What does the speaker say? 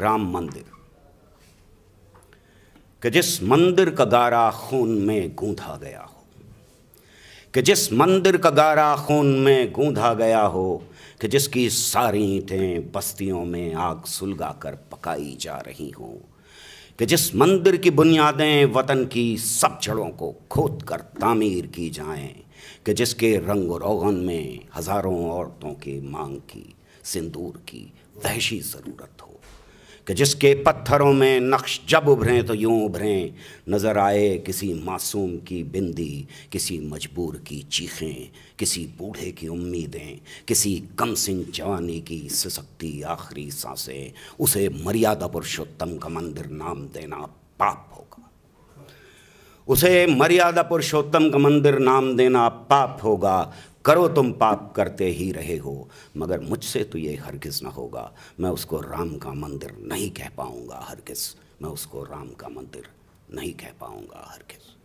राम मंदिर कि जिस मंदिर का गारा खून में गूंधा गया हो कि जिस मंदिर का गारा खून में गूंधा गया हो कि जिसकी सारी ईंटें बस्तियों में आग सुलगा कर पकाई जा रही हों कि जिस मंदिर की बुनियादें वतन की सब जड़ों को खोद कर तामीर की जाएं कि जिसके रंग रोगन में हज़ारों औरतों के मांग की सिंदूर की वहशी ज़रूरत हो कि जिसके पत्थरों में नक्श जब उभरें तो यूं उभरें नज़र आए किसी मासूम की बिंदी किसी मजबूर की चीखें किसी बूढ़े की उम्मीदें किसी कम सिंह जवानी की सशक्ति आखिरी सांसें उसे मर्यादा पुरुषोत्तम का मंदिर नाम देना पाप होगा उसे मर्यादा पुरुषोत्तम का मंदिर नाम देना पाप होगा करो तुम पाप करते ही रहे हो मगर मुझसे तो ये हरगिज़ ना होगा मैं उसको राम का मंदिर नहीं कह पाऊँगा हरगिज़ मैं उसको राम का मंदिर नहीं कह पाऊँगा हरगिज़